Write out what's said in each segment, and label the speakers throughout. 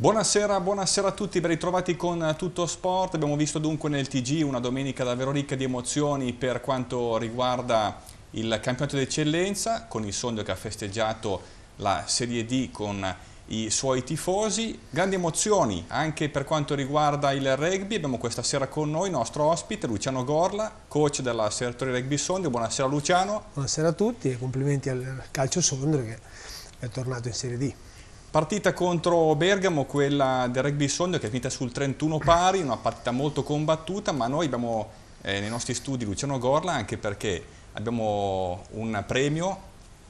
Speaker 1: Buonasera, buonasera, a tutti, ben ritrovati con Tutto Sport. Abbiamo visto dunque nel TG una domenica davvero ricca di emozioni per quanto riguarda il campionato d'eccellenza, con il Sondrio che ha festeggiato la Serie D con i suoi tifosi. Grandi emozioni anche per quanto riguarda il rugby. Abbiamo questa sera con noi il nostro ospite Luciano Gorla, coach della Sertori Rugby Sondrio. Buonasera Luciano.
Speaker 2: Buonasera a tutti e complimenti al calcio Sondrio che è tornato in Serie D.
Speaker 1: Partita contro Bergamo, quella del rugby Sondrio che è finita sul 31 pari, una partita molto combattuta, ma noi abbiamo eh, nei nostri studi Luciano Gorla anche perché abbiamo un premio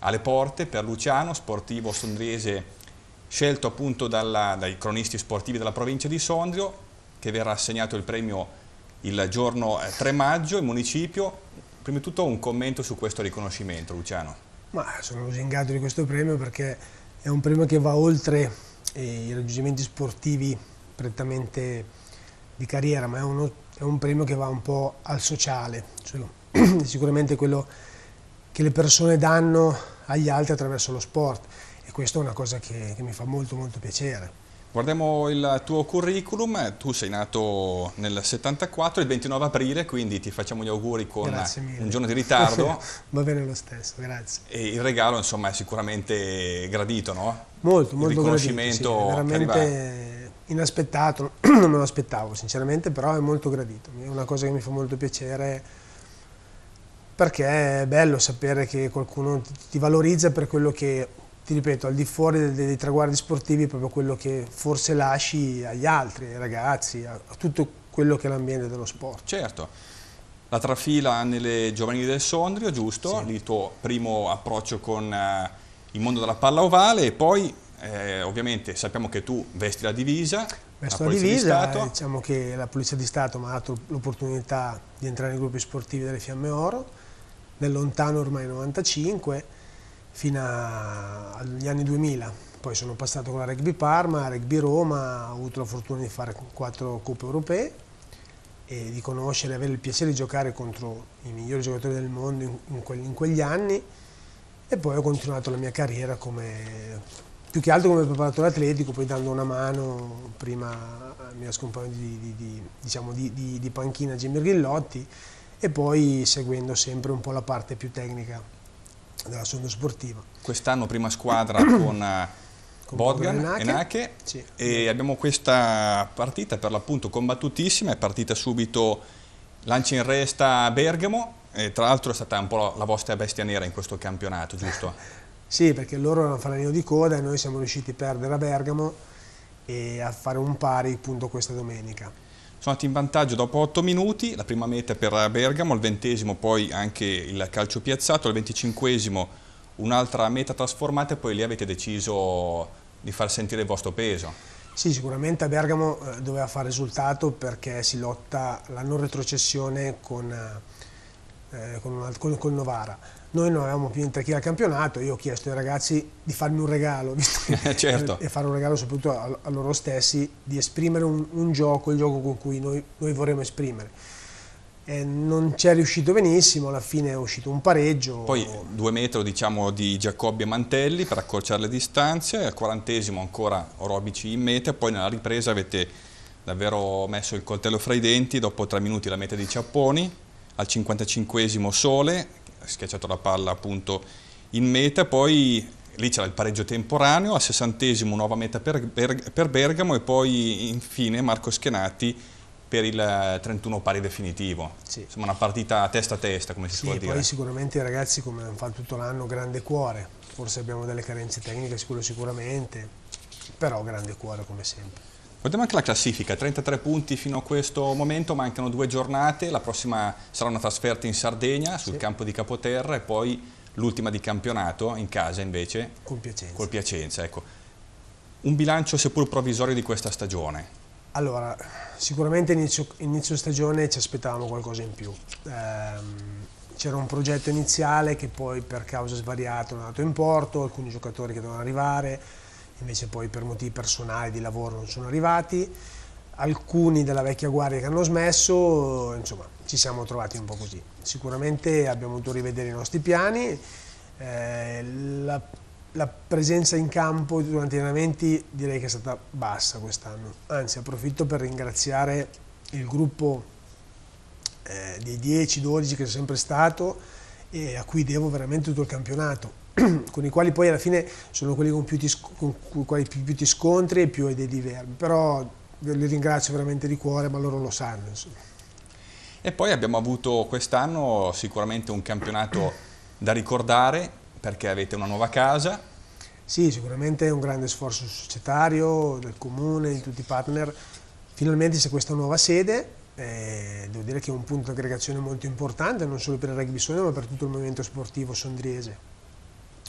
Speaker 1: alle porte per Luciano, sportivo sondriese scelto appunto dalla, dai cronisti sportivi della provincia di Sondrio, che verrà assegnato il premio il giorno 3 eh, maggio in municipio. Prima di tutto un commento su questo riconoscimento, Luciano.
Speaker 2: Ma sono lusingato di questo premio perché è un premio che va oltre eh, i raggiungimenti sportivi prettamente di carriera, ma è, uno, è un premio che va un po' al sociale, cioè è sicuramente quello che le persone danno agli altri attraverso lo sport e questa è una cosa che, che mi fa molto molto piacere.
Speaker 1: Guardiamo il tuo curriculum, tu sei nato nel 74, il 29 aprile, quindi ti facciamo gli auguri con un giorno di ritardo.
Speaker 2: Va bene lo stesso, grazie.
Speaker 1: E il regalo insomma è sicuramente gradito, no? Molto, il molto riconoscimento gradito, sì, veramente
Speaker 2: inaspettato, non me lo aspettavo sinceramente, però è molto gradito, è una cosa che mi fa molto piacere perché è bello sapere che qualcuno ti valorizza per quello che ti ripeto, al di fuori dei, dei traguardi sportivi è proprio quello che forse lasci agli altri, ai ragazzi, a, a tutto quello che è l'ambiente dello sport.
Speaker 1: Certo. La trafila nelle giovanili del Sondrio, giusto? Sì. Il tuo primo approccio con eh, il mondo della palla ovale e poi eh, ovviamente sappiamo che tu vesti la divisa. Vesto la, la divisa, di eh,
Speaker 2: diciamo che la Polizia di Stato mi ha dato l'opportunità di entrare nei gruppi sportivi delle Fiamme Oro nel lontano ormai 95 fino agli anni 2000. Poi sono passato con la Rugby Parma, Rugby Roma, ho avuto la fortuna di fare quattro coppe europee e di conoscere, e avere il piacere di giocare contro i migliori giocatori del mondo in, quegli, in quegli anni e poi ho continuato la mia carriera come, più che altro come preparatore atletico, poi dando una mano prima al mio scompagno di, di, di, diciamo di panchina Jimmy Grillotti e poi seguendo sempre un po' la parte più tecnica della Sondo Sportiva.
Speaker 1: Quest'anno prima squadra con, eh, con Bodgan e Nake sì. e abbiamo questa partita per l'appunto combattutissima, è partita subito lancio in resta a Bergamo e tra l'altro è stata un po' la vostra bestia nera in questo campionato, giusto?
Speaker 2: sì, perché loro erano fanalino di coda e noi siamo riusciti a perdere a Bergamo e a fare un pari appunto questa domenica
Speaker 1: sono andati in vantaggio dopo 8 minuti, la prima meta per Bergamo, il ventesimo poi anche il calcio piazzato, il venticinquesimo un'altra meta trasformata e poi lì avete deciso di far sentire il vostro peso.
Speaker 2: Sì, sicuramente a Bergamo eh, doveva fare risultato perché si lotta la non retrocessione con, eh, eh con, una, con, con Novara noi non avevamo più in tre al campionato, io ho chiesto ai ragazzi di farmi un regalo, certo. e fare un regalo soprattutto a, a loro stessi, di esprimere un, un, gioco, il gioco con cui noi, noi vorremmo esprimere. E non ci è riuscito benissimo, alla fine è uscito un pareggio. Poi
Speaker 1: due metri diciamo, di Giacobbi e Mantelli per accorciare le distanze, al quarantesimo ancora Robici in meta, poi nella ripresa avete davvero messo il coltello fra i denti, dopo tre minuti la meta di Ciapponi, al 55 Sole schiacciato la palla appunto in meta, poi lì c'era il pareggio temporaneo, al sessantesimo nuova meta per, per, per, Bergamo e poi infine Marco Schenati per il 31 eh, pari definitivo. Sì. Insomma una partita testa a testa come si sì, può dire. Poi
Speaker 2: sicuramente i ragazzi come hanno fatto tutto l'anno grande cuore, forse abbiamo delle carenze tecniche quello sicuramente, però grande cuore come sempre.
Speaker 1: Guardiamo anche la classifica, 33 punti fino a questo momento, mancano due giornate, la prossima sarà una trasferta in Sardegna sul sì. campo di Capoterra e poi l'ultima di campionato in casa invece
Speaker 2: col Piacenza. Col
Speaker 1: Piacenza ecco. Un bilancio seppur provvisorio di questa stagione?
Speaker 2: Allora, sicuramente inizio, inizio stagione ci aspettavamo qualcosa in più. Ehm, c'era un progetto iniziale che poi per causa svariate non è andato in porto, alcuni giocatori che dovevano arrivare, invece poi per motivi personali di lavoro non sono arrivati, alcuni della vecchia guardia che hanno smesso, insomma ci siamo trovati un po' così. Sicuramente abbiamo dovuto rivedere i nostri piani, eh, la, la presenza in campo durante gli allenamenti direi che è stata bassa quest'anno, anzi approfitto per ringraziare il gruppo eh, dei 10-12 che sono sempre stato e a cui devo veramente tutto il campionato con i quali poi alla fine sono quelli con, più ti, con quali più, più ti scontri e più hai dei diverbi, però li ringrazio veramente di cuore, ma loro lo sanno. Insomma.
Speaker 1: E poi abbiamo avuto quest'anno sicuramente un campionato da ricordare perché avete una nuova casa.
Speaker 2: Sì, sicuramente un grande sforzo societario del comune, di tutti i partner. Finalmente c'è questa nuova sede, eh, devo dire che è un punto di aggregazione molto importante non solo per il rugby Sogno ma per tutto il movimento sportivo sondriese.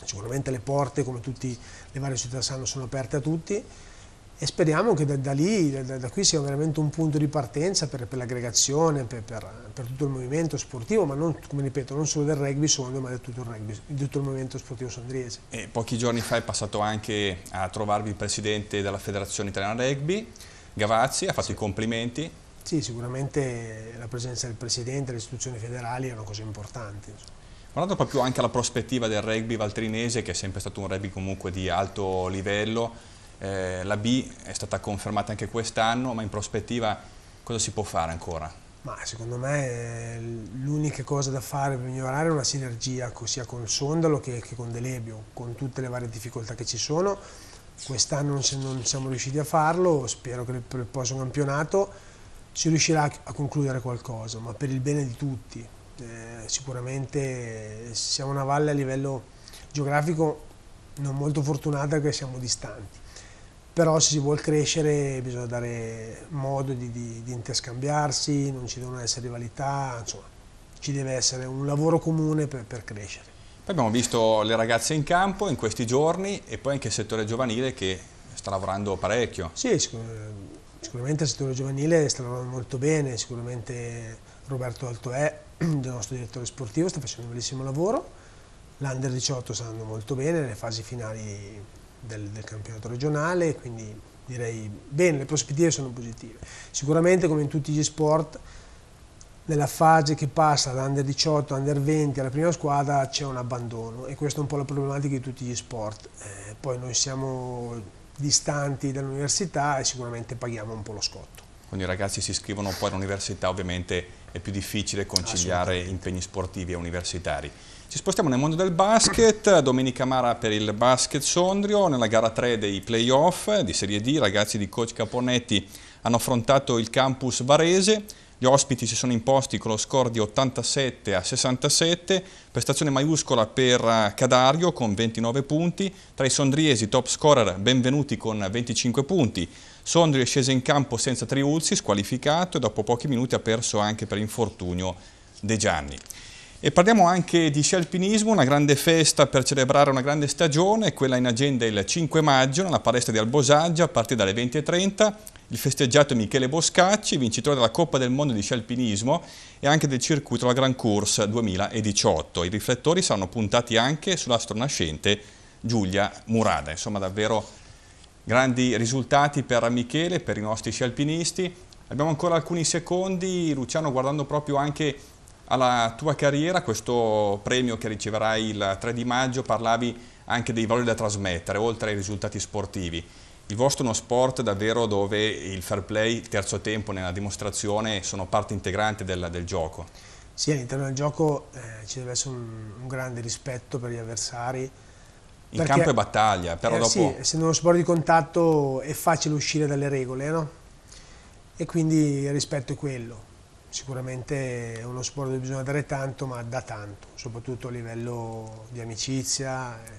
Speaker 2: Sicuramente le porte, come tutte le varie città sanno, sono aperte a tutti e speriamo che da, da lì, da, da, qui sia veramente un punto di partenza per, per l'aggregazione, per, per, per, tutto il movimento sportivo, ma non, come ripeto, non solo del rugby sondo, ma di tutto il, tutto il movimento sportivo sondriese.
Speaker 1: E pochi giorni fa è passato anche a trovarvi il presidente della Federazione Italiana Rugby, Gavazzi, ha fatto sì. i complimenti.
Speaker 2: Sì, sicuramente la presenza del presidente e delle istituzioni federali è una cosa importante. Insomma.
Speaker 1: Guardando proprio anche alla prospettiva del rugby valtrinese, che è sempre stato un rugby comunque di alto livello, eh, la B è stata confermata anche quest'anno, ma in prospettiva cosa si può fare ancora?
Speaker 2: Ma secondo me eh, l'unica cosa da fare per migliorare è una sinergia sia con Sondalo che, che con Delebio, con tutte le varie difficoltà che ci sono. Quest'anno non, non, siamo riusciti a farlo, spero che per il prossimo campionato si riuscirà a concludere qualcosa, ma per il bene di tutti, eh, sicuramente siamo una valle a livello geografico non molto fortunata perché siamo distanti, però se si vuole crescere bisogna dare modo di, di, di interscambiarsi, non ci devono essere rivalità, insomma ci deve essere un lavoro comune per, per crescere.
Speaker 1: Poi abbiamo visto le ragazze in campo in questi giorni e poi anche il settore giovanile che sta lavorando parecchio. Sì,
Speaker 2: sicuramente il settore giovanile sta lavorando molto bene, sicuramente Roberto Altoè, il nostro direttore sportivo, sta facendo un bellissimo lavoro, l'Under 18 sta andando molto bene nelle fasi finali del, del campionato regionale, quindi direi bene, le prospettive sono positive. Sicuramente come in tutti gli sport nella fase che passa da under 18 under 20 alla prima squadra c'è un abbandono e questa è un po' la problematica di tutti gli sport. Eh, poi noi siamo distanti dall'università e sicuramente paghiamo un po' lo scotto
Speaker 1: quando i ragazzi si iscrivono poi all'università ovviamente è più difficile conciliare impegni sportivi e universitari. Ci spostiamo nel mondo del basket, Domenica Mara per il basket Sondrio, nella gara 3 dei playoff di Serie D, i ragazzi di coach Caponetti hanno affrontato il campus Varese, gli ospiti si sono imposti con lo score di 87 a 67, prestazione maiuscola per eh, Cadario con 29 punti, tra i sondriesi top scorer benvenuti con 25 punti. Sondrio è sceso in campo senza Triuzzi, squalificato e dopo pochi minuti ha perso anche per infortunio De Gianni. E parliamo anche di scialpinismo, una grande festa per celebrare una grande stagione, quella in agenda il 5 maggio nella palestra di Albosaggia a partire dalle 20.30, il festeggiato Michele Boscacci, vincitore della Coppa del Mondo di scialpinismo e anche del circuito La Gran Course 2018. I riflettori saranno puntati anche sull'astronascente Giulia Murada. Insomma, davvero grandi risultati per Michele, per i nostri scialpinisti. Abbiamo ancora alcuni secondi, Luciano, guardando proprio anche alla tua carriera, questo premio che riceverai il 3 di maggio, parlavi anche dei valori da trasmettere, oltre ai risultati sportivi. Il vostro è uno sport davvero dove il fair play, il terzo tempo nella dimostrazione sono parte integrante del, del gioco.
Speaker 2: Sì, all'interno del gioco eh, ci deve essere un, un, grande rispetto per gli avversari.
Speaker 1: In campo è battaglia, però eh, dopo... Sì,
Speaker 2: essendo uno sport di contatto è facile uscire dalle regole, no? E quindi il rispetto è quello. Sicuramente è uno sport dove bisogna dare tanto, ma da tanto, soprattutto a livello di amicizia, eh,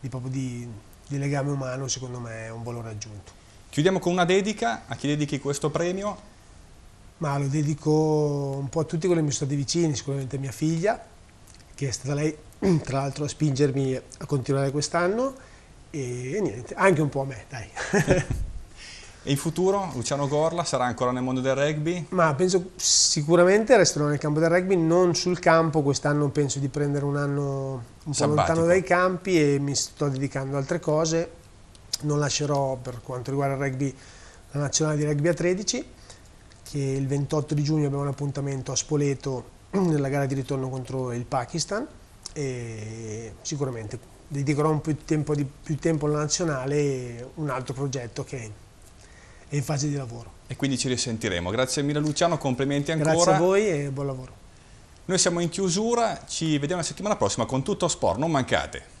Speaker 2: di, proprio di di legame umano secondo me è un valore
Speaker 1: aggiunto. Chiudiamo con una dedica, a chi dedichi questo premio?
Speaker 2: Ma lo dedico un po' a tutti quelli che mi sono stati vicini, sicuramente mia figlia, che è stata lei tra l'altro a spingermi a continuare quest'anno e niente, anche un po' a me, dai.
Speaker 1: E in futuro Luciano Gorla sarà ancora nel mondo del rugby? Ma penso
Speaker 2: sicuramente resterò nel campo del rugby, non sul campo, quest'anno penso di prendere un anno un po' lontano dai campi e mi sto dedicando ad altre cose, non lascerò per quanto riguarda il rugby la nazionale di rugby a 13 che il 28 di giugno abbiamo un appuntamento a Spoleto nella gara di ritorno contro il Pakistan e sicuramente dedicherò un più tempo, di, più tempo alla nazionale e un altro progetto che è e in fase di lavoro.
Speaker 1: E quindi ci risentiremo. Grazie mille Luciano, complimenti ancora. Grazie a voi
Speaker 2: e buon lavoro.
Speaker 1: Noi siamo in chiusura, ci vediamo la settimana prossima con tutto sport, non mancate.